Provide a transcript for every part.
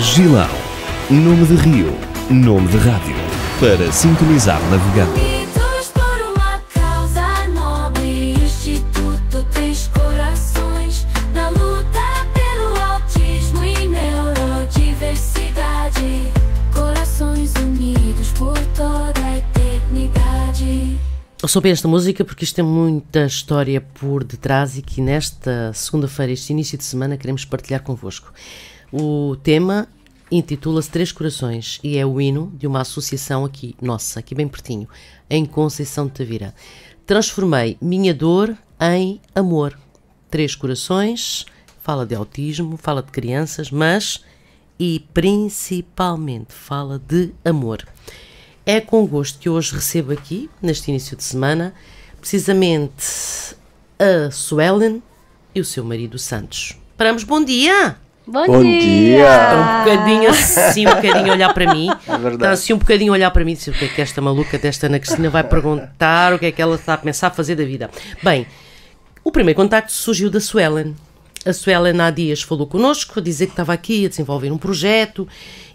Gilão. Nome de rio, nome de rádio. Para sintonizar navegando. Unidos Na Eu soube esta música porque isto tem muita história por detrás e que nesta segunda-feira, este início de semana, queremos partilhar convosco. O tema intitula-se Três Corações e é o hino de uma associação aqui, nossa, aqui bem pertinho, em Conceição de Tavira. Transformei minha dor em amor. Três Corações fala de autismo, fala de crianças, mas e principalmente fala de amor. É com gosto que hoje recebo aqui, neste início de semana, precisamente a Suelen e o seu marido Santos. Paramos, bom dia! Bom, Bom dia. dia! Tá um bocadinho assim, um bocadinho olhar para mim. É tá assim, um bocadinho olhar para mim e dizer o que é que esta maluca desta Ana Cristina vai perguntar, o que é que ela está a pensar a fazer da vida. Bem, o primeiro contacto surgiu da Suelen. A Suelen há dias falou connosco, a dizer que estava aqui a desenvolver um projeto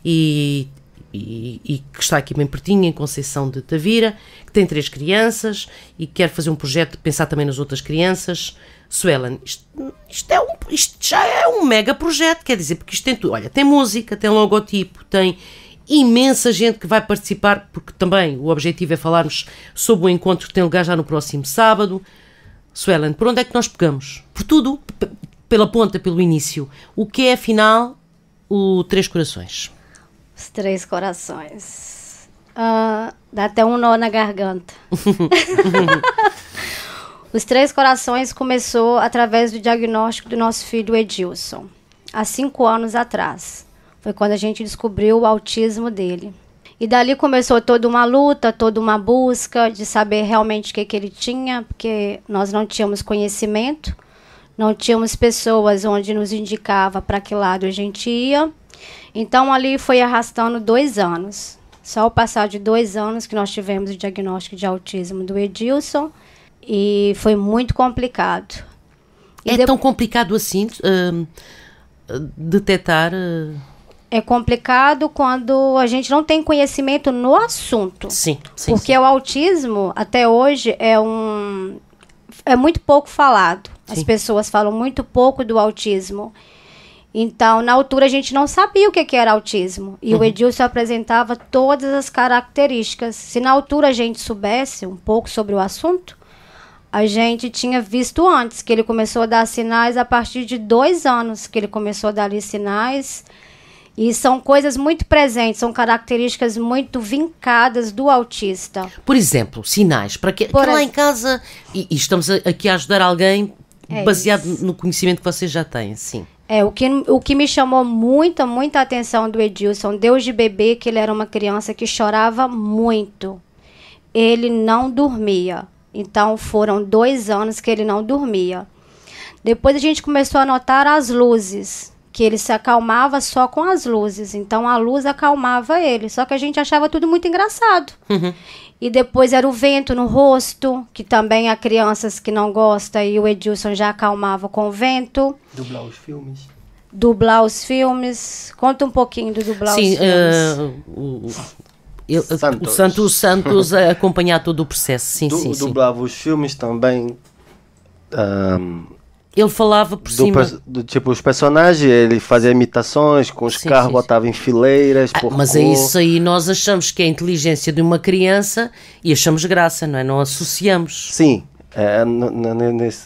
e, e, e que está aqui bem pertinho, em Conceição de Tavira, que tem três crianças e quer fazer um projeto, pensar também nas outras crianças Suelen, isto, isto, é um, isto já é um mega projeto, quer dizer, porque isto tem tudo. Olha, tem música, tem logotipo, tem imensa gente que vai participar, porque também o objetivo é falarmos sobre o encontro que tem lugar já no próximo sábado. Suelen, por onde é que nós pegamos? Por tudo, pela ponta, pelo início. O que é, afinal, o Três Corações? Os Três Corações. Uh, dá até um nó na garganta. Os Três Corações começou através do diagnóstico do nosso filho Edilson, há cinco anos atrás. Foi quando a gente descobriu o autismo dele. E dali começou toda uma luta, toda uma busca de saber realmente o que, que ele tinha, porque nós não tínhamos conhecimento, não tínhamos pessoas onde nos indicava para que lado a gente ia. Então ali foi arrastando dois anos. Só o passar de dois anos que nós tivemos o diagnóstico de autismo do Edilson e foi muito complicado. E é tão complicado assim uh, detectar. Uh... É complicado quando a gente não tem conhecimento no assunto. Sim, sim Porque sim. o autismo, até hoje, é um. É muito pouco falado. Sim. As pessoas falam muito pouco do autismo. Então, na altura, a gente não sabia o que, que era autismo. E uhum. o Edilson apresentava todas as características. Se na altura a gente soubesse um pouco sobre o assunto, a gente tinha visto antes, que ele começou a dar sinais a partir de dois anos que ele começou a dar ali sinais. E são coisas muito presentes, são características muito vincadas do autista. Por exemplo, sinais. Para que, que lá em casa. E, e estamos aqui a ajudar alguém é baseado isso. no conhecimento que vocês já têm, sim. É, o que, o que me chamou muita, muita atenção do Edilson, Deus de bebê, que ele era uma criança que chorava muito. Ele não dormia. Então foram dois anos que ele não dormia. Depois a gente começou a notar as luzes, que ele se acalmava só com as luzes. Então a luz acalmava ele. Só que a gente achava tudo muito engraçado. Uhum. E depois era o vento no rosto, que também há crianças que não gostam, e o Edilson já acalmava com o vento. Dublar os filmes. Dublar os filmes. Conta um pouquinho do dublar Sim, os filmes. Uh, o, ele, Santos. O Santos, Santos acompanhar todo o processo, sim, du, sim. Dublava sim. os filmes também. Um, ele falava por do, cima. Do, tipo, os personagens, ele fazia imitações, com os sim, carros sim, botava em fileiras. Ah, mas é isso aí, nós achamos que é a inteligência de uma criança e achamos graça, não é? Não associamos. Sim, é,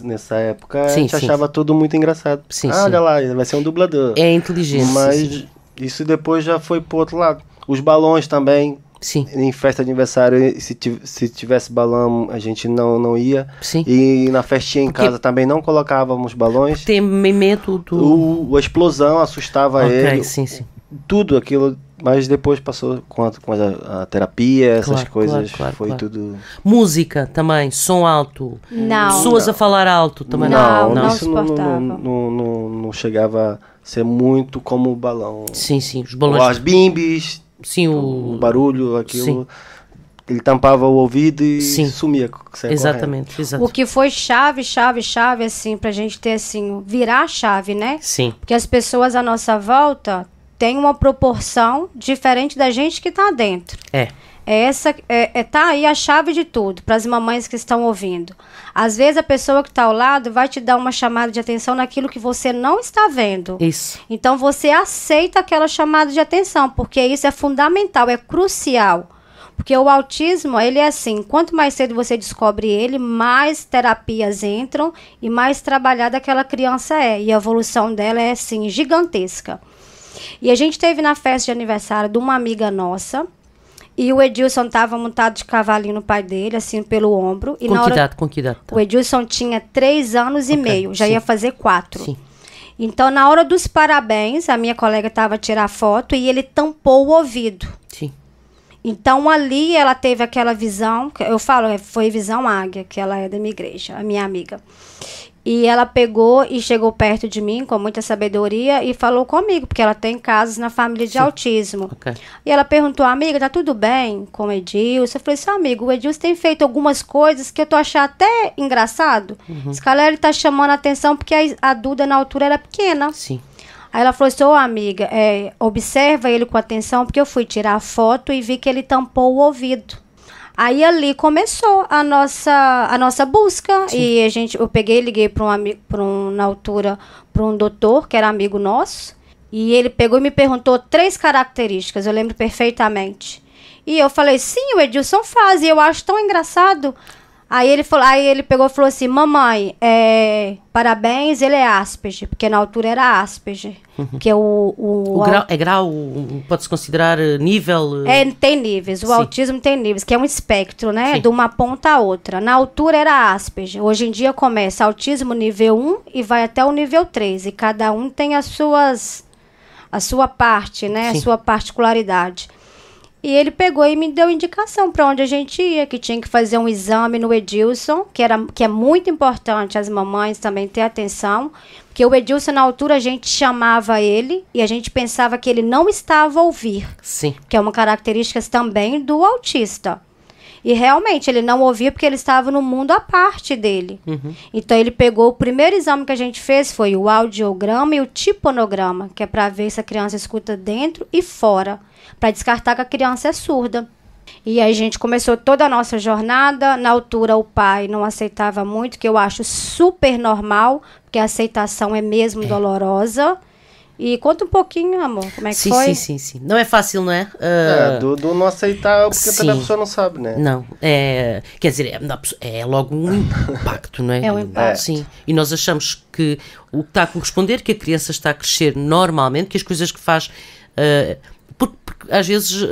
nessa época sim, a gente sim. achava tudo muito engraçado. Sim, ah, olha lá, ele vai ser um dublador. É inteligente. Mas isso depois já foi pro outro lado. Os balões também, Sim. Em festa de aniversário, se, se tivesse balão, a gente não, não ia. Sim. E na festinha em Porque... casa também não colocávamos balões. Tem medo do... a explosão assustava okay, ele. Sim, sim. Tudo aquilo mas depois passou com a, com a, a terapia, essas claro, coisas, claro, claro, foi tudo... Música também, som alto, não. pessoas não. a falar alto também. Não, não, não. isso não, não, não, não, chegava a ser muito como o balão. Sim, sim, os balões... Ou as bimbis, Sim, o, o barulho, aquilo. Sim. Ele tampava o ouvido e Sim. sumia. É exatamente, exatamente. O que foi chave, chave, chave, assim, pra gente ter, assim, virar a chave, né? Sim. Porque as pessoas à nossa volta têm uma proporção diferente da gente que tá dentro. É. É essa é, é, tá aí a chave de tudo para as mamães que estão ouvindo. Às vezes a pessoa que está ao lado vai te dar uma chamada de atenção naquilo que você não está vendo. Isso. Então você aceita aquela chamada de atenção, porque isso é fundamental, é crucial. Porque o autismo, ele é assim, quanto mais cedo você descobre ele, mais terapias entram e mais trabalhada aquela criança é. E a evolução dela é assim gigantesca. E a gente teve na festa de aniversário de uma amiga nossa, e o Edilson estava montado de cavalinho no pai dele, assim, pelo ombro. E com na hora, com que idade? O Edilson tinha três anos okay, e meio, já sim. ia fazer quatro. Sim. Então, na hora dos parabéns, a minha colega estava a tirar foto e ele tampou o ouvido. Sim. Então, ali ela teve aquela visão, eu falo, é, foi visão águia, que ela é da minha igreja, a minha amiga. E ela pegou e chegou perto de mim com muita sabedoria e falou comigo, porque ela tem casos na família de Sim. autismo. Okay. E ela perguntou, amiga, tá tudo bem com o Edilson? Eu falei, seu amigo, o Edilson tem feito algumas coisas que eu tô achando até engraçado. Uhum. Esse galera tá chamando a atenção porque a, a Duda na altura era pequena. Sim. Aí ela falou sou amiga, é, observa ele com atenção, porque eu fui tirar a foto e vi que ele tampou o ouvido. Aí ali começou a nossa, a nossa busca. Sim. E a gente, eu peguei e liguei para um amigo, para um, na altura, para um doutor que era amigo nosso. E ele pegou e me perguntou três características, eu lembro perfeitamente. E eu falei, sim, o Edilson faz, e eu acho tão engraçado. Aí ele, falou, aí ele pegou e falou assim: Mamãe, é, parabéns, ele é áspide, porque na altura era Asperger. Uhum. Que é o. o, o grau, é grau, pode-se considerar eh, nível? Eh, é, tem níveis. O Sim. autismo tem níveis, que é um espectro, né? Sim. De uma ponta a outra. Na altura era áspide. Hoje em dia começa autismo nível 1 e vai até o nível 3. E cada um tem as suas. a sua parte, né? Sim. A sua particularidade. E ele pegou e me deu indicação para onde a gente ia, que tinha que fazer um exame no Edilson, que, era, que é muito importante as mamães também ter atenção, porque o Edilson, na altura, a gente chamava ele e a gente pensava que ele não estava a ouvir. Sim. Que é uma característica também do autista. E realmente, ele não ouvia porque ele estava no mundo à parte dele. Uhum. Então, ele pegou o primeiro exame que a gente fez, foi o audiograma e o tiponograma, que é para ver se a criança escuta dentro e fora, para descartar que a criança é surda. E aí a gente começou toda a nossa jornada. Na altura, o pai não aceitava muito, que eu acho super normal, porque a aceitação é mesmo é. dolorosa. E conta um pouquinho, amor, como é que sim, foi. Sim, sim, sim. Não é fácil, não é? Uh... É, do, do, não aceitar, é porque a pessoa não sabe, né? Não. É, quer dizer, é, é logo um impacto, não é? É um impacto. Sim. E nós achamos que o que está a corresponder, que a criança está a crescer normalmente, que as coisas que faz. Uh, porque, porque, às vezes uh,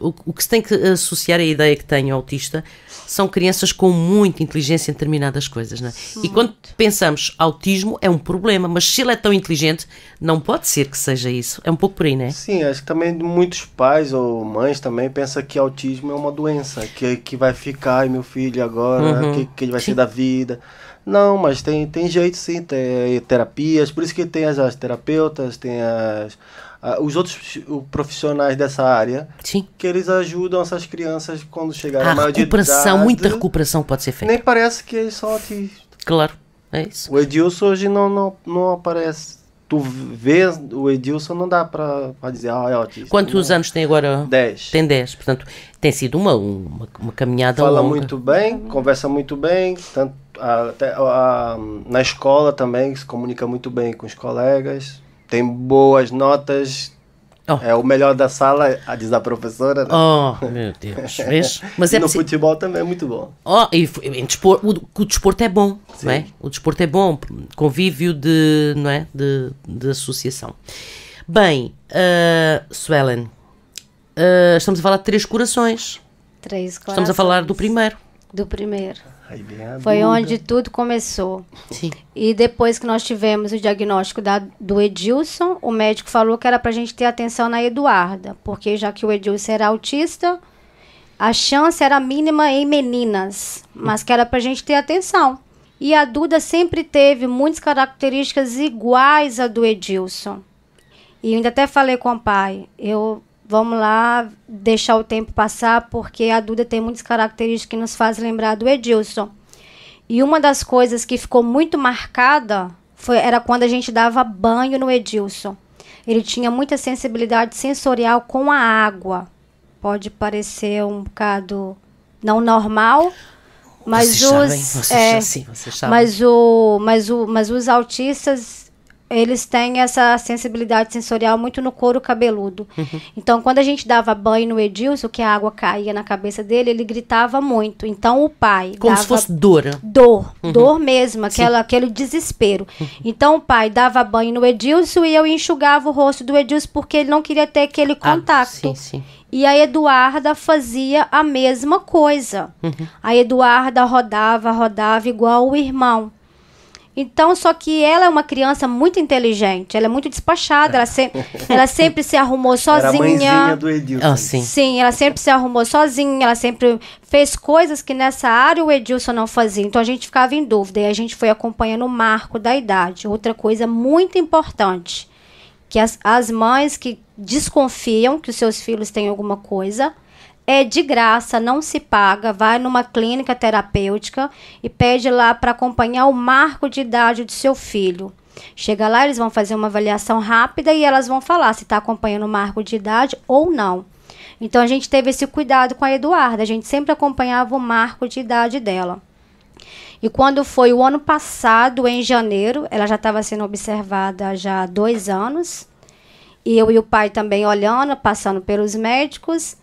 o, o, que se tem que associar à é ideia que tem o autista são crianças com muita inteligência em determinadas coisas. Né? E quando pensamos autismo, é um problema, mas se ele é tão inteligente, não pode ser que seja isso. É um pouco por aí, é? Sim, acho que também muitos pais ou mães também pensam que autismo é uma doença, que, que vai ficar, meu filho, agora, né? uhum. que, que ele vai ser da vida. Não, mas tem, tem jeito sim, tem eh, terapias, por isso que tem as, as terapeutas, tem as uh, os outros profissionais dessa área, Sim. que eles ajudam essas crianças quando chegarem a à de recuperação, muita recuperação pode ser feita. Nem parece que eles são autistas. Claro, é isso. O Edilson hoje não, não, não aparece tu vês o Edilson, não dá para dizer, ah, é autista. Quantos não. anos tem agora? 10. Tem 10, portanto, tem sido uma, uma, uma caminhada Fala longa. muito bem, conversa muito bem, tanto, até, a, na escola também, se comunica muito bem com os colegas tem boas notas. Oh. É o melhor da sala, a diz a professora. Né? Oh, meu Deus, vês? Mas é no futebol também é muito bom. Oh, e em o, o desporto é bom, Sim. não é? O desporto é bom, convívio de, não é? de, de associação. Bem, uh, Suelen, uh, estamos a falar de três corações. Três corações. Estamos a falar do primeiro. Do primeiro. É Foi onde tudo começou. Sim. E depois que nós tivemos o diagnóstico da, do Edilson, o médico falou que era para a gente ter atenção na Eduarda, porque já que o Edilson era autista, a chance era mínima em meninas, mas que era para a gente ter atenção. E a Duda sempre teve muitas características iguais à do Edilson. E ainda até falei com o pai, eu vamos lá deixar o tempo passar, porque a Duda tem muitas características que nos fazem lembrar do Edilson. E uma das coisas que ficou muito marcada foi, era quando a gente dava banho no Edilson. Ele tinha muita sensibilidade sensorial com a água. Pode parecer um bocado não normal, mas os, chave, é, chave, mas o mas o mas os autistas eles têm essa sensibilidade sensorial muito no couro cabeludo. Uhum. Então, quando a gente dava banho no Edilson, que a água caía na cabeça dele, ele gritava muito. Então, o pai. Como dava se fosse dor. Dor, uhum. dor mesmo, aquela, aquele desespero. Uhum. Então, o pai dava banho no Edilson e eu enxugava o rosto do Edilson porque ele não queria ter aquele ah, contato. Ah, sim, sim. E a Eduarda fazia a mesma coisa. Uhum. A Eduarda rodava, rodava igual o irmão. Então, só que ela é uma criança muito inteligente, ela é muito despachada, ela, se, ela sempre se arrumou sozinha. Era a do Edilson. Ah, sim. sim, ela sempre se arrumou sozinha, ela sempre fez coisas que nessa área o Edilson não fazia. Então a gente ficava em dúvida e a gente foi acompanhando o marco da idade. Outra coisa muito importante, que as, as mães que desconfiam que os seus filhos têm alguma coisa, é de graça, não se paga. Vai numa clínica terapêutica e pede lá para acompanhar o marco de idade do seu filho. Chega lá, eles vão fazer uma avaliação rápida e elas vão falar se está acompanhando o marco de idade ou não. Então a gente teve esse cuidado com a Eduarda, a gente sempre acompanhava o marco de idade dela. E quando foi o ano passado, em janeiro, ela já estava sendo observada já há dois anos. E eu e o pai também olhando, passando pelos médicos.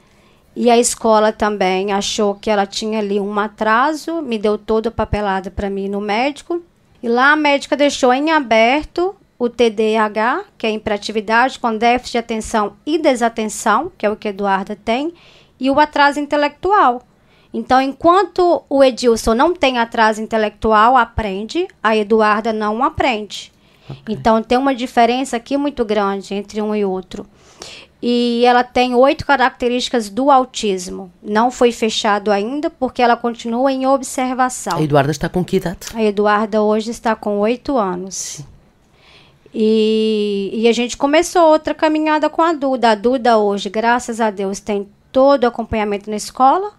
E a escola também achou que ela tinha ali um atraso, me deu toda a papelada para mim no médico. E lá a médica deixou em aberto o TDAH, que é hiperatividade com déficit de atenção e desatenção, que é o que Eduarda tem, e o atraso intelectual. Então, enquanto o Edilson não tem atraso intelectual, aprende, a Eduarda não aprende. Okay. Então, tem uma diferença aqui muito grande entre um e outro e ela tem oito características do autismo. Não foi fechado ainda porque ela continua em observação. A Eduarda está com que idade? A Eduarda hoje está com oito anos. E, e, a gente começou outra caminhada com a Duda. A Duda hoje, graças a Deus, tem todo o acompanhamento na escola,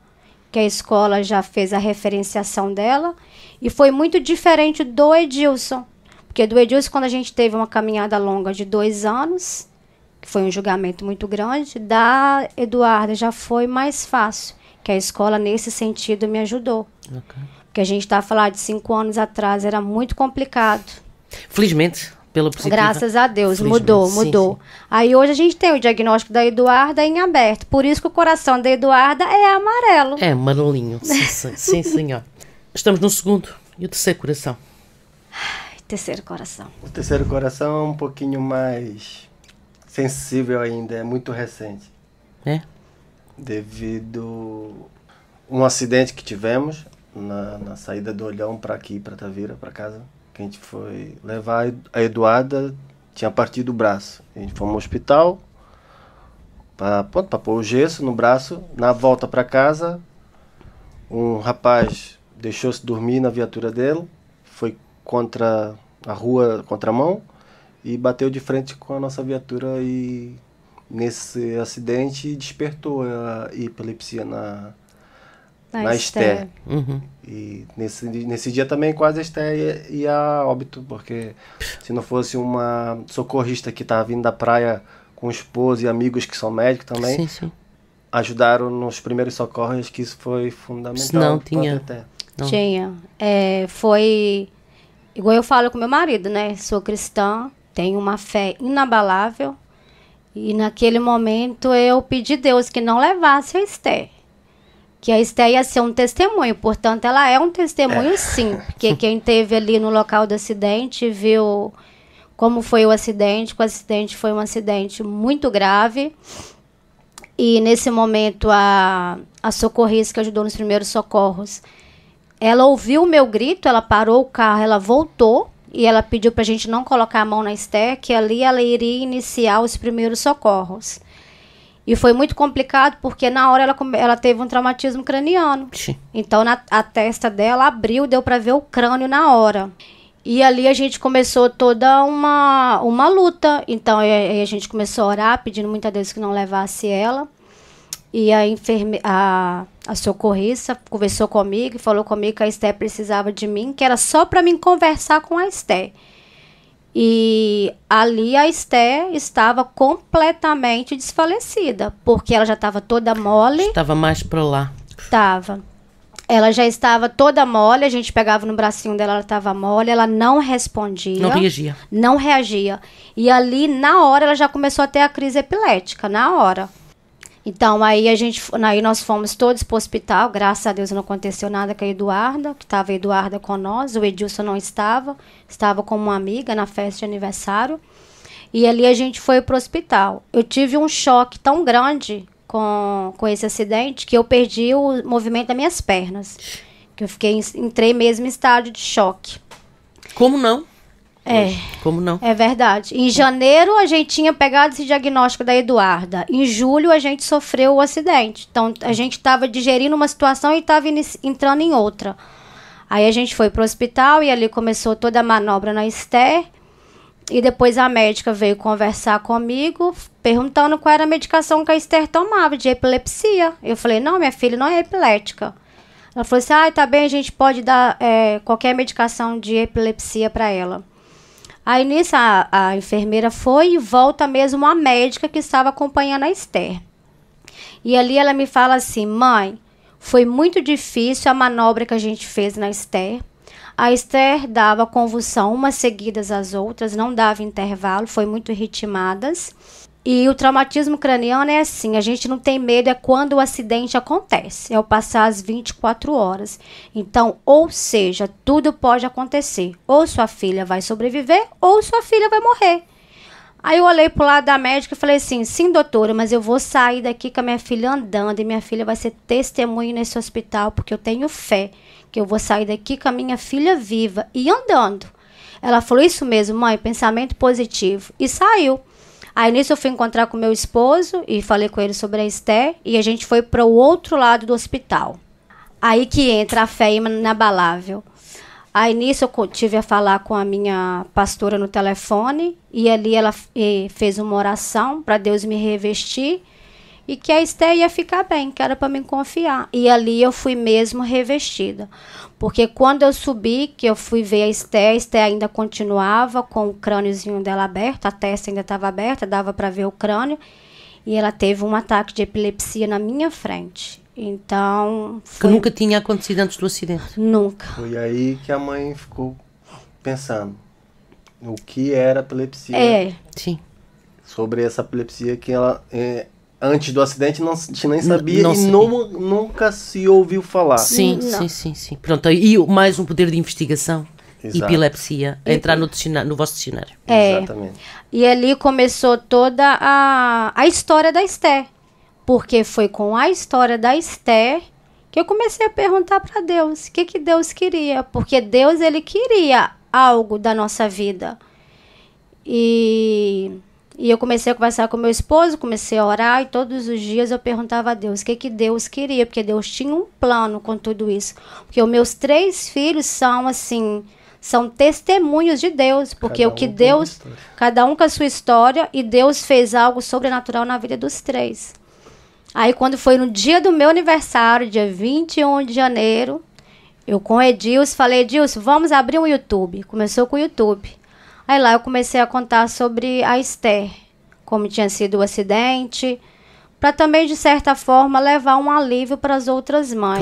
que a escola já fez a referenciação dela. E foi muito diferente do Edilson. Porque do Edilson, quando a gente teve uma caminhada longa de dois anos, foi um julgamento muito grande, da Eduarda já foi mais fácil, que a escola nesse sentido me ajudou. Okay. Porque a gente está falar de cinco anos atrás, era muito complicado. Felizmente, pela positivo. Graças a Deus, mudou, mudou. Sim, sim. Aí hoje a gente tem o diagnóstico da Eduarda em aberto, por isso que o coração da Eduarda é amarelo. É, amarelinho, sim, sim senhor. Estamos no segundo e o terceiro coração. terceiro coração. O terceiro coração é um pouquinho mais sensível ainda, é muito recente. É? Devido um acidente que tivemos na, na saída do Olhão para aqui, para Tavira, para casa, que a gente foi levar a Eduarda, tinha partido o braço. A gente foi no hospital para pôr o gesso no braço. Na volta para casa, um rapaz deixou-se dormir na viatura dele, foi contra a rua, contra a mão e bateu de frente com a nossa viatura e nesse acidente despertou a epilepsia na, na, na Esté. Uhum. E nesse, nesse dia também quase a Esté ia, ia óbito, porque se não fosse uma socorrista que estava tá vindo da praia com esposa e amigos que são médicos também, sim, sim. ajudaram nos primeiros socorros, que isso foi fundamental. Não tinha. Não. Tinha. É, foi... Igual eu falo com meu marido, né? Sou cristã, tem uma fé inabalável. E naquele momento eu pedi a Deus que não levasse a Esté. Que a Esté ia ser um testemunho, portanto, ela é um testemunho, é. sim. Porque quem teve ali no local do acidente viu como foi o acidente. O acidente foi um acidente muito grave. E nesse momento, a, a socorrista que ajudou nos primeiros socorros, ela ouviu o meu grito, ela parou o carro, ela voltou e ela pediu para a gente não colocar a mão na esteca, que ali ela iria iniciar os primeiros socorros. E foi muito complicado porque na hora ela, ela teve um traumatismo craniano. Sim. Então na, a testa dela abriu, deu para ver o crânio na hora. E ali a gente começou toda uma, uma luta. Então a, a gente começou a orar, pedindo muito a Deus que não levasse ela. E a enfermeira a socorrista conversou comigo e falou comigo que a Esté precisava de mim, que era só para mim conversar com a Esté. E ali a Esté estava completamente desfalecida, porque ela já estava toda mole. Estava mais pro lá. Estava. Ela já estava toda mole, a gente pegava no bracinho dela, ela estava mole, ela não respondia. Não reagia. Não reagia. E ali, na hora, ela já começou a ter a crise epilética, na hora. Então, aí a gente, aí nós fomos todos para o hospital, graças a Deus não aconteceu nada com a Eduarda, que estava a Eduarda com nós, o Edilson não estava, estava com uma amiga na festa de aniversário. E ali a gente foi para o hospital. Eu tive um choque tão grande com, com esse acidente que eu perdi o movimento das minhas pernas. Que eu fiquei, entrei mesmo em estado de choque. Como não? É. Como não? É verdade. Em janeiro a gente tinha pegado esse diagnóstico da Eduarda. Em julho a gente sofreu o acidente. Então a gente estava digerindo uma situação e estava entrando em outra. Aí a gente foi para o hospital e ali começou toda a manobra na Esther. E depois a médica veio conversar comigo, perguntando qual era a medicação que a Esther tomava de epilepsia. Eu falei: não, minha filha não é epilética. Ela falou assim: ah, tá bem, a gente pode dar é, qualquer medicação de epilepsia para ela. Aí nisso a, a enfermeira foi e volta mesmo a médica que estava acompanhando a Esther. E ali ela me fala assim: mãe, foi muito difícil a manobra que a gente fez na Esther. A Esther dava convulsão umas seguidas às outras, não dava intervalo, foi muito ritmadas. E o traumatismo craniano é assim, a gente não tem medo é quando o acidente acontece, é o passar as 24 horas. Então, ou seja, tudo pode acontecer. Ou sua filha vai sobreviver ou sua filha vai morrer. Aí eu olhei pro lado da médica e falei assim: sim, doutora, mas eu vou sair daqui com a minha filha andando e minha filha vai ser testemunha nesse hospital, porque eu tenho fé que eu vou sair daqui com a minha filha viva e andando. Ela falou: isso mesmo, mãe, pensamento positivo. E saiu. Aí nisso eu fui encontrar com meu esposo e falei com ele sobre a Esther e a gente foi para o outro lado do hospital. Aí que entra a fé inabalável. Aí nisso eu tive a falar com a minha pastora no telefone e ali ela eh, fez uma oração para Deus me revestir e que a Esté ia ficar bem, que era para me confiar. E ali eu fui mesmo revestida. Porque quando eu subi, que eu fui ver a Esté, a Esté ainda continuava com o crâniozinho dela aberto, a testa ainda estava aberta, dava para ver o crânio. E ela teve um ataque de epilepsia na minha frente. Então. Foi... Que nunca tinha acontecido antes do acidente? Nunca. Foi aí que a mãe ficou pensando o que era epilepsia. É. Sim. Sobre essa epilepsia que ela. É, antes do acidente não se nem sabia não, não e não, nunca se ouviu falar. Sim, sim, sim, sim. Pronto, e mais um poder de investigação. Exato. Epilepsia, entrar no, no, vosso dicionário. É. Exatamente. E ali começou toda a, a história da Esté Porque foi com a história da Esté que eu comecei a perguntar para Deus o que, que Deus queria. Porque Deus ele queria algo da nossa vida. E e eu comecei a conversar com meu esposo, comecei a orar e todos os dias eu perguntava a Deus o que, que Deus queria, porque Deus tinha um plano com tudo isso. Porque os meus três filhos são assim, são testemunhos de Deus, porque o que Deus, cada um com a sua história, e Deus fez algo sobrenatural na vida dos três. Aí quando foi no dia do meu aniversário, dia 21 de janeiro, eu com o Edilson falei, Edilson, vamos abrir um YouTube. Começou com o YouTube. Aí lá eu comecei a contar sobre a Esther, como tinha sido o acidente, para também, de certa forma, levar um alívio para as outras mães.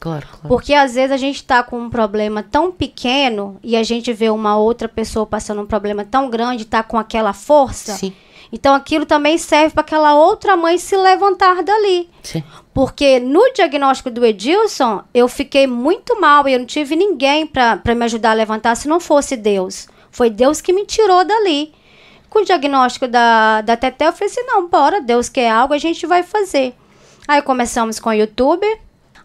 Claro, claro, claro. Porque às vezes a gente está com um problema tão pequeno e a gente vê uma outra pessoa passando um problema tão grande, está com aquela força. Sim. Então aquilo também serve para aquela outra mãe se levantar dali. Sim. Porque no diagnóstico do Edilson, eu fiquei muito mal e eu não tive ninguém para me ajudar a levantar se não fosse Deus. Foi Deus que me tirou dali. Com o diagnóstico da, da Teté, eu falei assim: não, bora, Deus quer algo, a gente vai fazer. Aí começamos com o YouTube.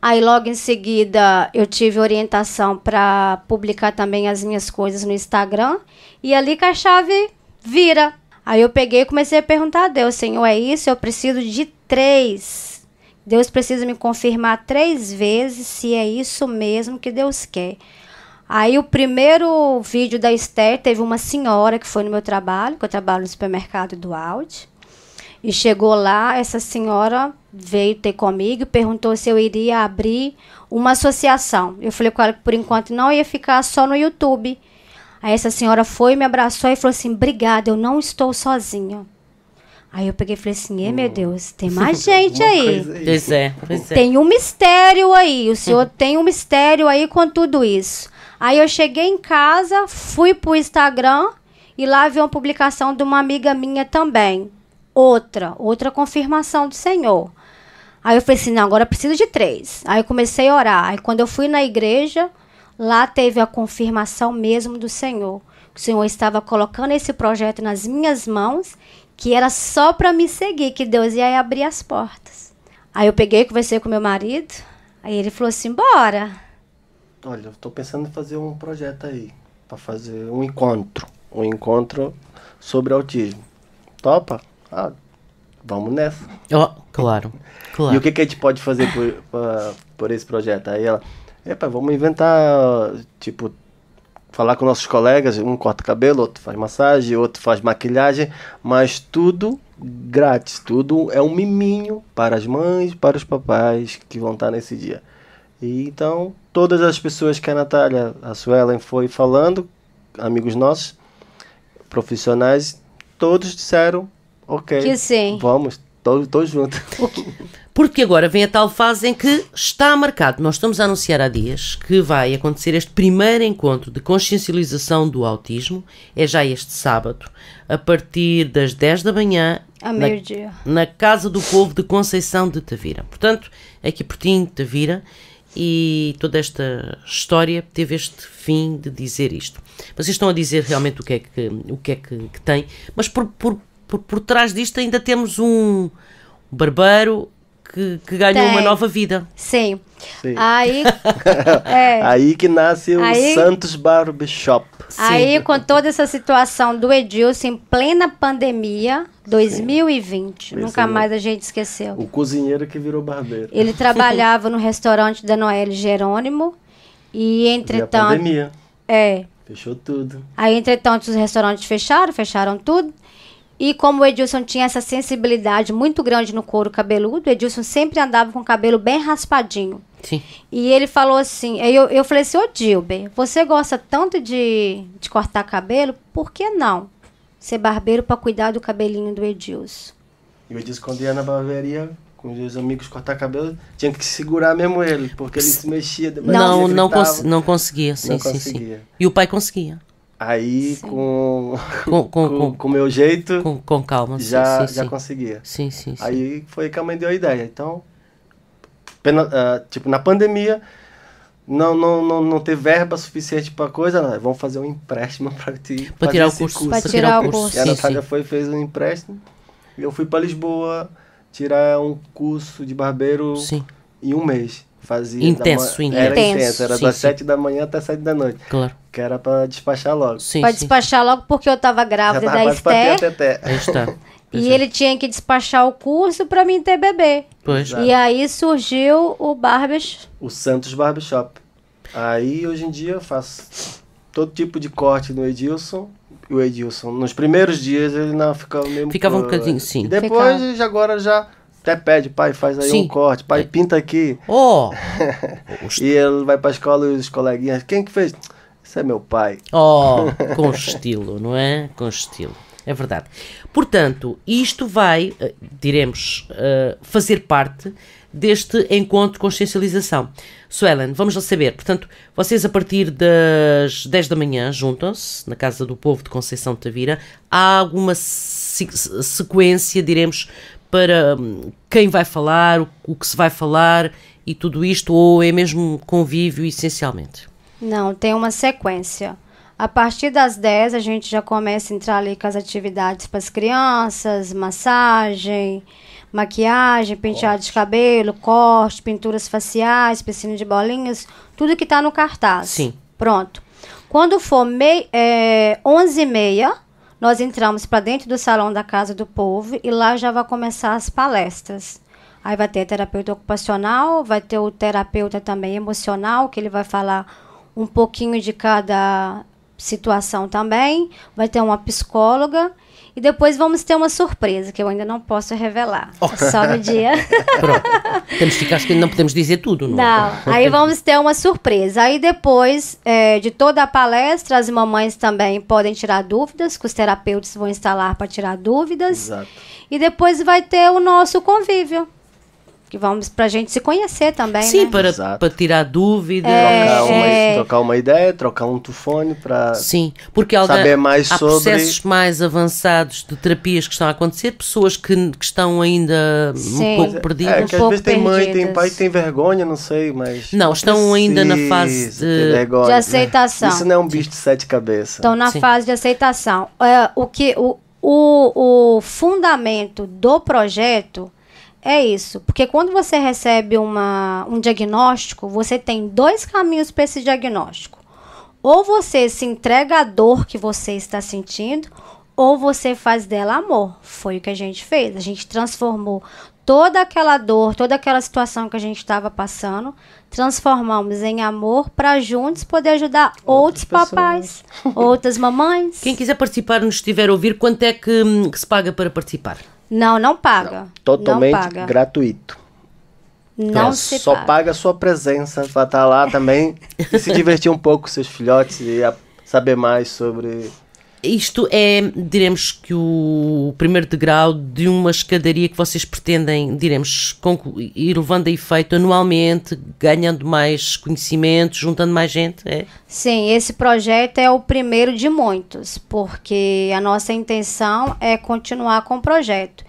Aí logo em seguida eu tive orientação para publicar também as minhas coisas no Instagram. E ali que a chave vira. Aí eu peguei e comecei a perguntar a Deus, Senhor, é isso? Eu preciso de três. Deus precisa me confirmar três vezes se é isso mesmo que Deus quer. Aí o primeiro vídeo da Esther teve uma senhora que foi no meu trabalho, que eu trabalho no supermercado do Audi. E chegou lá, essa senhora veio ter comigo e perguntou se eu iria abrir uma associação. Eu falei com ela que por enquanto não ia ficar só no YouTube. Aí essa senhora foi, me abraçou e falou assim: Obrigada, eu não estou sozinha. Aí eu peguei e falei assim: Ei, é, meu hum. Deus, tem mais gente aí. Pois é, pois é. Tem um mistério aí. O senhor tem um mistério aí com tudo isso. Aí eu cheguei em casa, fui pro Instagram e lá vi uma publicação de uma amiga minha também. Outra, outra confirmação do Senhor. Aí eu falei assim, não, agora preciso de três. Aí eu comecei a orar. Aí quando eu fui na igreja, lá teve a confirmação mesmo do Senhor. O Senhor estava colocando esse projeto nas minhas mãos, que era só para me seguir, que Deus ia abrir as portas. Aí eu peguei, conversei com meu marido, aí ele falou assim: bora olha, estou pensando em fazer um projeto aí, para fazer um encontro, um encontro sobre autismo. Topa? Ah, vamos nessa. Oh, claro, claro. E o que, que a gente pode fazer por, pra, por esse projeto? Aí ela, epa, vamos inventar, tipo, falar com nossos colegas, um corta cabelo, outro faz massagem, outro faz maquilhagem, mas tudo grátis, tudo é um miminho para as mães, para os papais que vão estar nesse dia. E então, todas as pessoas que a Natália, a Suelen foi falando, amigos nossos, profissionais, todos disseram, ok, que sim. vamos, estou junto. Porque agora vem a tal fase em que está marcado, nós estamos a anunciar há dias que vai acontecer este primeiro encontro de consciencialização do autismo, é já este sábado, a partir das 10 da manhã, a na, na Casa do Povo de Conceição de Tavira. Portanto, aqui pertinho de Tavira, e toda esta história teve este fim de dizer isto. Vocês estão a dizer realmente o que é que, o que, é que, que tem, mas por, por, por, por trás disto ainda temos um barbeiro, que, que ganhou Tem. uma nova vida. Sim. Sim. Aí, é. aí que nasce o aí, Santos Barbershop. Aí, com toda essa situação do Edilson em plena pandemia, 2020, Sim. nunca mais a gente esqueceu. O cozinheiro que virou barbeiro. Ele trabalhava no restaurante da Noelle Jerônimo e, entretanto. E a pandemia. É. Fechou tudo. Aí, entretanto, os restaurantes fecharam, fecharam tudo. E como o Edilson tinha essa sensibilidade muito grande no couro cabeludo, o Edilson sempre andava com o cabelo bem raspadinho. Sim. E ele falou assim, eu, eu falei assim, ô Dilber, você gosta tanto de, de cortar cabelo, por que não ser barbeiro para cuidar do cabelinho do Edilson? E o Edilson quando ia na barbearia, com os amigos cortar cabelo, tinha que segurar mesmo ele, porque ele se mexia. Não, não, cons não conseguia, sim, não sim, conseguia. sim. E o pai conseguia. Aí, com com, com, com, com, meu jeito. Com, com calma, já, sim, sim, já sim. conseguia. Sim, sim, Aí foi que a mãe deu a ideia. Então, pena, uh, tipo, na pandemia, não, não, não, não ter verba suficiente para coisa, não. vamos fazer um empréstimo para te. Para tirar o curso. curso. Para tirar o curso. E a Natália foi fez um empréstimo. E eu fui para Lisboa tirar um curso de barbeiro em um mês fazia. Intenso, intenso. Era intenso, intenso era sim, das sete 7 da manhã até 7 da noite. Claro. Que era pra despachar logo. Sim, pra sim. despachar logo, porque eu tava grávida tava da Esté. E é. ele tinha que despachar o curso para mim ter bebê. Pois. E aí surgiu o Barbers. O Santos Barbershop. Aí hoje em dia eu faço todo tipo de corte no Edilson. o Edilson, nos primeiros dias ele não ficava meio. Ficava um bocadinho, sim. E depois, Fica... agora já até pede, pai, faz aí Sim. um corte, pai, é. pinta aqui. Oh. e ele vai para a escola e os coleguinhas, quem que fez? Isso é meu pai. Oh, com estilo, não é? Com estilo. É verdade. Portanto, isto vai, eh, diremos, uh, fazer parte deste encontro de consciencialização. Suelen, vamos lá saber. Portanto, vocês a partir das 10 da manhã juntam-se na Casa do Povo de Conceição de Tavira. Há alguma sequência, diremos, para hum, quem vai falar, o que se vai falar e tudo isto, ou é mesmo convívio essencialmente? Não, tem uma sequência. A partir das 10 a gente já começa a entrar ali com as atividades para as crianças, massagem, maquiagem, penteado corte. de cabelo, corte, pinturas faciais, piscina de bolinhas, tudo que está no cartaz. Sim. Pronto. Quando for mei, é, 11 h meia, nós entramos para dentro do salão da Casa do Povo e lá já vai começar as palestras. Aí vai ter terapeuta ocupacional, vai ter o terapeuta também emocional, que ele vai falar um pouquinho de cada situação também. Vai ter uma psicóloga e depois vamos ter uma surpresa que eu ainda não posso revelar. Oh. Só no dia. Pronto. Temos que ficar, acho que não podemos dizer tudo, não. É? Não. Aí vamos ter uma surpresa. Aí depois é, de toda a palestra, as mamães também podem tirar dúvidas, que os terapeutas vão instalar para tirar dúvidas. Exato. E depois vai ter o nosso convívio. Que vamos para a gente se conhecer também. Sim, né? para, para tirar dúvidas. É, trocar, uma, é... trocar, uma, ideia, trocar um telefone para Sim, porque alguém, mais há sobre. processos mais avançados de terapias que estão a acontecer, pessoas que, que estão ainda Sim. um pouco é, perdidas. É, que um às vezes tem perdidas. mãe, tem pai que tem vergonha, não sei, mas. Não, estão ainda na fase de... de aceitação. Isso não é um bicho de sete cabeças. Estão na Sim. fase de aceitação. É, o que. O, o, o fundamento do projeto é isso. Porque quando você recebe uma, um diagnóstico, você tem dois caminhos para esse diagnóstico. Ou você se entrega à dor que você está sentindo, ou você faz dela amor. Foi o que a gente fez. A gente transformou toda aquela dor, toda aquela situação que a gente estava passando, transformamos em amor para juntos poder ajudar outras outros pessoas. papais, outras mamães. Quem quiser participar, nos estiver a ouvir, quanto é que, hum, que se paga para participar? Não, não paga. Não, totalmente não paga. gratuito. Não então, se só paga. paga. a sua presença para estar lá também e se divertir um pouco com seus filhotes e saber mais sobre isto é, diremos que o primeiro degrau de uma escadaria que vocês pretendem, diremos, ir levando a efeito anualmente, ganhando mais conhecimento juntando mais gente, é? Sim, esse projeto é o primeiro de muitos, porque a nossa intenção é continuar com o projeto.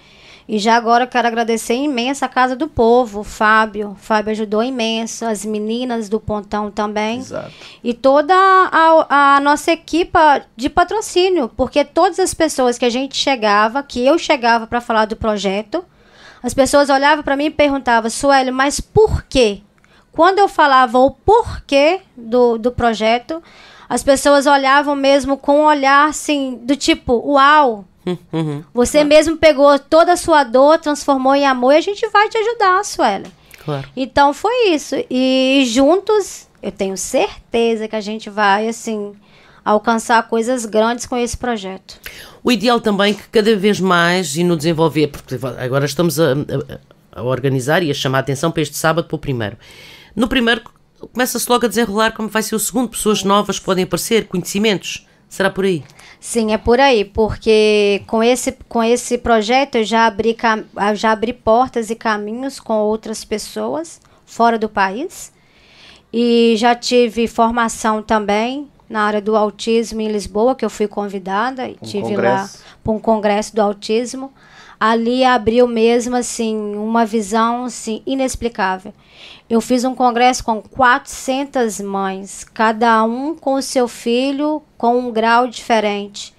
E já agora quero agradecer imenso a Casa do Povo, o Fábio. O Fábio ajudou imenso, as meninas do Pontão também. Exato. E toda a, a nossa equipa de patrocínio, porque todas as pessoas que a gente chegava, que eu chegava para falar do projeto, as pessoas olhavam para mim e perguntavam, Suélio, mas por quê? Quando eu falava o porquê do, do projeto, as pessoas olhavam mesmo com um olhar assim, do tipo, uau, você claro. mesmo pegou toda a sua dor, transformou em amor e a gente vai te ajudar, Suela. Claro. Então foi isso. E juntos, eu tenho certeza que a gente vai, assim, alcançar coisas grandes com esse projeto. O ideal também é que cada vez mais e no desenvolver, porque agora estamos a, a, a organizar e a chamar a atenção para este sábado para o primeiro. No primeiro começa-se logo a desenrolar como vai ser o segundo, pessoas novas podem aparecer, conhecimentos. Será por aí? Sim, é por aí, porque com esse, com esse projeto eu já abri, já abri portas e caminhos com outras pessoas fora do país. E já tive formação também na área do autismo em Lisboa, que eu fui convidada e um tive congresso. lá para um congresso do autismo ali abriu mesmo assim uma visão assim, inexplicável. Eu fiz um congresso com 400 mães, cada um com o seu filho com um grau diferente.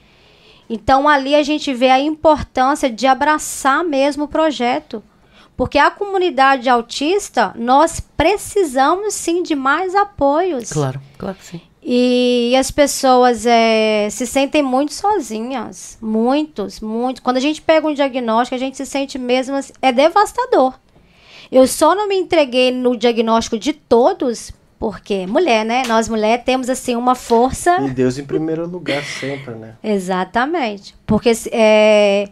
Então ali a gente vê a importância de abraçar mesmo o projeto. Porque a comunidade autista, nós precisamos sim de mais apoios. Claro, claro que sim. E as pessoas é, se sentem muito sozinhas. Muitos, muitos. Quando a gente pega um diagnóstico, a gente se sente mesmo. Assim, é devastador. Eu só não me entreguei no diagnóstico de todos, porque é mulher, né? Nós mulheres temos assim uma força. E Deus em primeiro lugar sempre, né? Exatamente. Porque é.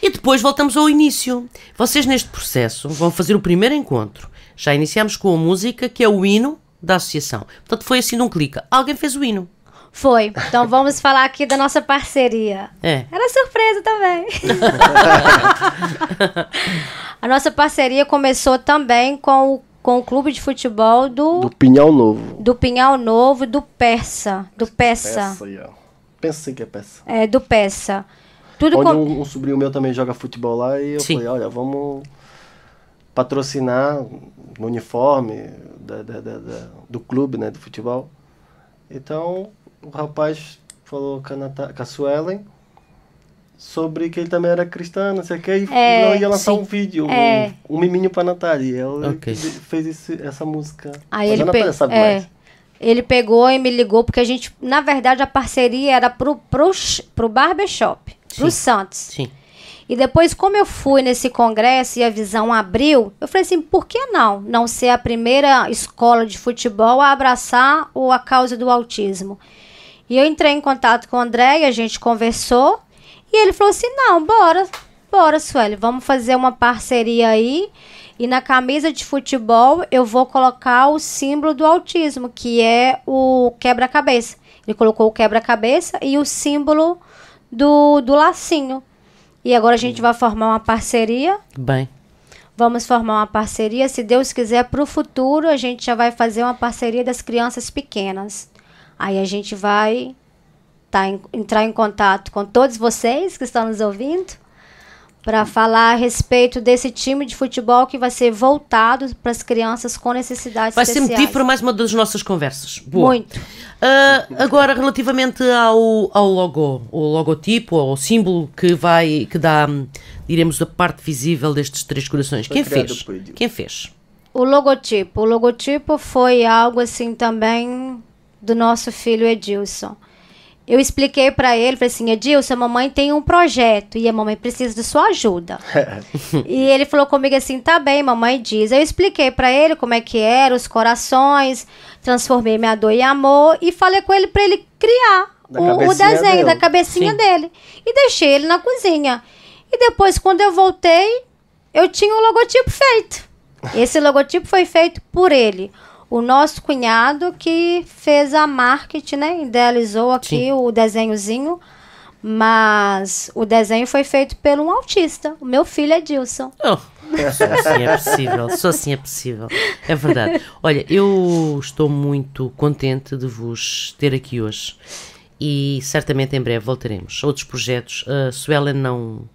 E depois voltamos ao início. Vocês neste processo vão fazer o primeiro encontro. Já iniciamos com a música que é o hino da associação. Portanto, foi assim num clica. Alguém fez o hino. Foi. Então vamos falar aqui da nossa parceria. É. Era surpresa também. a nossa parceria começou também com o, com o clube de futebol do. Do Pinhal Novo. Do Pinhal Novo, do Persa. Do Peça. Pensa que é Peça. É, do Peça. Tudo Onde com... um, um sobrinho meu também joga futebol lá e eu Sim. falei, olha, vamos patrocinar no uniforme da, da, da, do clube, né, do futebol. Então, o rapaz falou com a, com a Suelen sobre que ele também era cristão, não sei o que, e é, ia lançar sim. um vídeo, é. um, um miminho pra Natália. Ela okay. fez esse, essa música. Aí ele a sabe é. mais. Ele pegou e me ligou, porque a gente, na verdade, a parceria era pro, pro, pro barbershop, pro Santos. Sim. E depois, como eu fui nesse congresso e a visão abriu, eu falei assim: por que não? Não ser a primeira escola de futebol a abraçar o, a causa do autismo. E eu entrei em contato com o André e a gente conversou. E ele falou assim: não, bora, bora, Sueli, vamos fazer uma parceria aí. E na camisa de futebol eu vou colocar o símbolo do autismo, que é o quebra-cabeça. Ele colocou o quebra-cabeça e o símbolo do, do lacinho. E agora a gente hum. vai formar uma parceria. Bem. Vamos formar uma parceria. Se Deus quiser, para o futuro, a gente já vai fazer uma parceria das crianças pequenas. Aí a gente vai tá, em, entrar em contato com todos vocês que estão nos ouvindo para falar a respeito desse time de futebol que vai ser voltado para as crianças com necessidades vai especiais. Vai ser motivo para mais uma das nossas conversas. Boa. Muito. Uh, agora, relativamente ao, ao logo, o logotipo, ao símbolo que vai, que dá, diremos, a parte visível destes três corações. Foi Quem fez? Quem fez? O logotipo. O logotipo foi algo assim também do nosso filho Edilson. Eu expliquei para ele, falei assim, Edilson, a mamãe tem um projeto e a mamãe precisa de sua ajuda. e ele falou comigo assim, tá bem, mamãe diz. Eu expliquei para ele como é que era, os corações, transformei minha dor em amor e falei com ele para ele criar o, o, desenho dele. da cabecinha Sim. dele. E deixei ele na cozinha. E depois, quando eu voltei, eu tinha um logotipo feito. Esse logotipo foi feito por ele o nosso cunhado que fez a marketing, né? Idealizou aqui Sim. o desenhozinho. Mas o desenho foi feito por um autista. O meu filho é Dilson. Oh, só assim é possível, só assim é possível. É verdade. Olha, eu estou muito contente de vos ter aqui hoje. E certamente em breve voltaremos. Outros projetos. A Suela não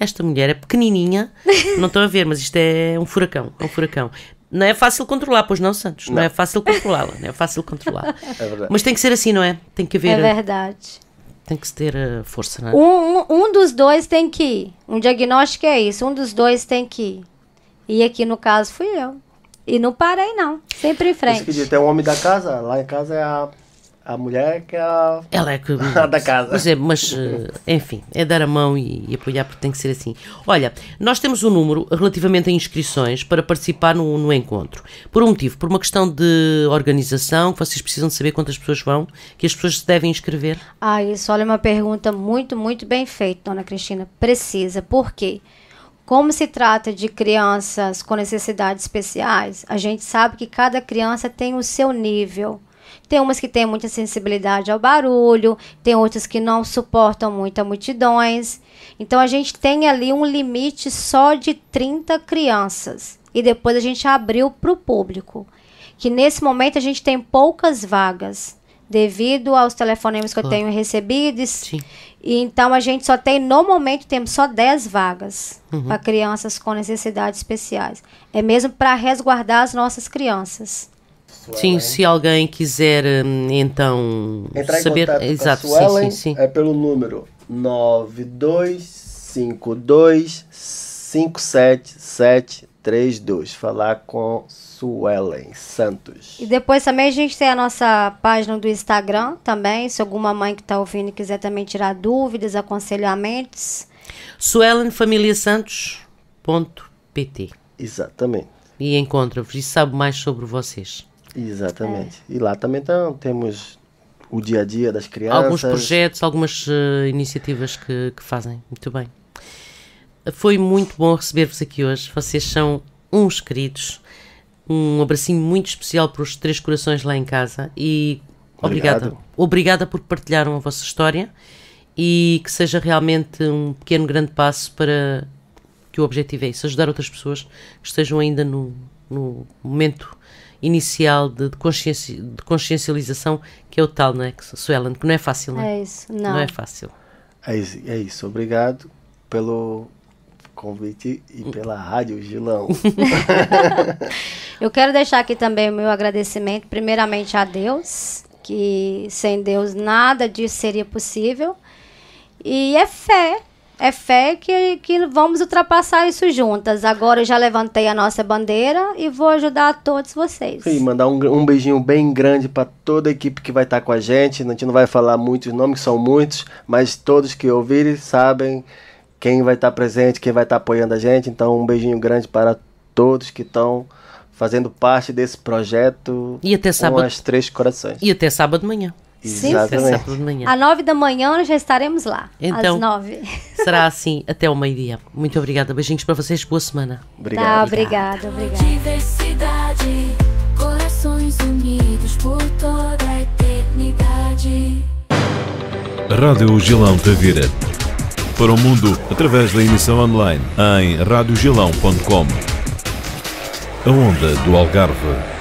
esta mulher é pequenininha, não estão a ver, mas isto é um furacão, é um furacão. Não é fácil controlar, pois não, Santos? Não, não é fácil controlá-la, não é fácil controlá-la. É verdade. Mas tem que ser assim, não é? Tem que haver. É verdade. Tem que ter uh, força, né? Um, um, um, dos dois tem que ir. Um diagnóstico é isso. Um dos dois tem que ir. E aqui, no caso, fui eu. E não parei, não. Sempre em frente. Isso que diz, tem um homem da casa. Lá em casa é a a mulher que é a, ela é que, da casa. Mas, é, mas, eh, enfim, é dar a mão e, e, apoiar porque tem que ser assim. Olha, nós temos um número relativamente a inscrições para participar no, no encontro. Por um motivo, por uma questão de organização, que vocês precisam saber quantas pessoas vão, que as pessoas se devem inscrever. Ah, isso, olha, é uma pergunta muito, muito bem feita, Dona Cristina. Precisa, por quê? Como se trata de crianças com necessidades especiais, a gente sabe que cada criança tem o seu nível tem umas que têm muita sensibilidade ao barulho, tem outras que não suportam muita multidões. Então a gente tem ali um limite só de 30 crianças. E depois a gente abriu para o público. Que nesse momento a gente tem poucas vagas, devido aos telefonemas que eu tenho recebido. Sim. E então a gente só tem, no momento, temos só 10 vagas uhum. para crianças com necessidades especiais. É mesmo para resguardar as nossas crianças. Suelen. Sim, se alguém quiser hum, então Entrar saber, exato, com a Suelen, sim, sim, sim. é pelo número 925257732. Falar com Suelen Santos. E depois também a gente tem a nossa página do Instagram também, se alguma mãe que está ouvindo quiser também tirar dúvidas, aconselhamentos. Suelen Família Santos. .pt Exatamente. E encontra-vos e sabe mais sobre vocês. Exatamente. É. E lá também então, temos o dia a dia das crianças. Alguns projetos, algumas uh, iniciativas que, que fazem. Muito bem. Foi muito bom receber-vos aqui hoje. Vocês são uns queridos. Um abracinho muito especial para os três corações lá em casa e Obrigado. obrigada. Obrigada por partilharam a vossa história e que seja realmente um pequeno grande passo para que o objetivo é isso, ajudar outras pessoas que estejam ainda no, no momento inicial de, de, de consciencialização que é o tal, não é, Suelen? Que não é fácil, não é? É isso, não. Não é fácil. É isso, é isso. obrigado pelo convite e pela rádio Gilão. Eu quero deixar aqui também o meu agradecimento, primeiramente a Deus, que sem Deus nada disso seria possível. E é fé, é fé que, que vamos ultrapassar isso juntas. Agora eu já levantei a nossa bandeira e vou ajudar a todos vocês. E mandar um, um beijinho bem grande para toda a equipe que vai estar tá com a gente. A gente não vai falar muitos nomes, são muitos, mas todos que ouvirem sabem quem vai estar tá presente, quem vai estar tá apoiando a gente. Então, um beijinho grande para todos que estão fazendo parte desse projeto. E até sábado. Com as três corações. E até sábado de manhã à Às nove da manhã nós já estaremos lá. Então, às nove. Será assim até o meio-dia. Muito obrigada. Beijinhos para vocês. Boa semana. Obrigado. Tá, obrigada, obrigada. Diversidade, corações unidos por toda a eternidade. Rádio Gilão Tavira. Para o mundo, através da emissão online em radiogilão.com. A onda do Algarve.